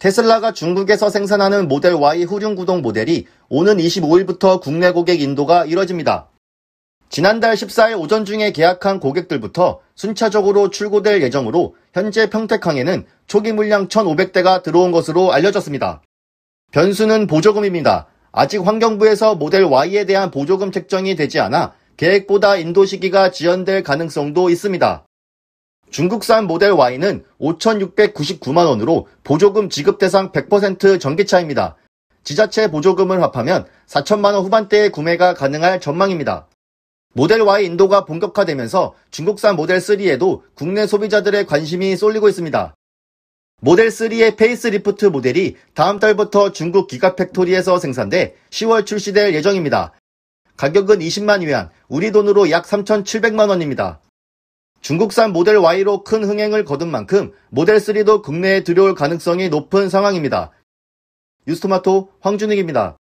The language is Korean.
테슬라가 중국에서 생산하는 모델 Y 후륜구동 모델이 오는 25일부터 국내 고객 인도가 이뤄집니다. 지난달 14일 오전 중에 계약한 고객들부터 순차적으로 출고될 예정으로 현재 평택항에는 초기 물량 1,500대가 들어온 것으로 알려졌습니다. 변수는 보조금입니다. 아직 환경부에서 모델 Y에 대한 보조금 책정이 되지 않아 계획보다 인도 시기가 지연될 가능성도 있습니다. 중국산 모델 Y는 5,699만원으로 보조금 지급 대상 100% 전기차입니다. 지자체 보조금을 합하면 4천만원 후반대에 구매가 가능할 전망입니다. 모델 Y 인도가 본격화되면서 중국산 모델 3에도 국내 소비자들의 관심이 쏠리고 있습니다. 모델 3의 페이스리프트 모델이 다음 달부터 중국 기가팩토리에서 생산돼 10월 출시될 예정입니다. 가격은 20만 위안, 우리 돈으로 약 3,700만 원입니다. 중국산 모델 Y로 큰 흥행을 거둔 만큼 모델 3도 국내에 들여올 가능성이 높은 상황입니다. 뉴스토마토 황준익입니다.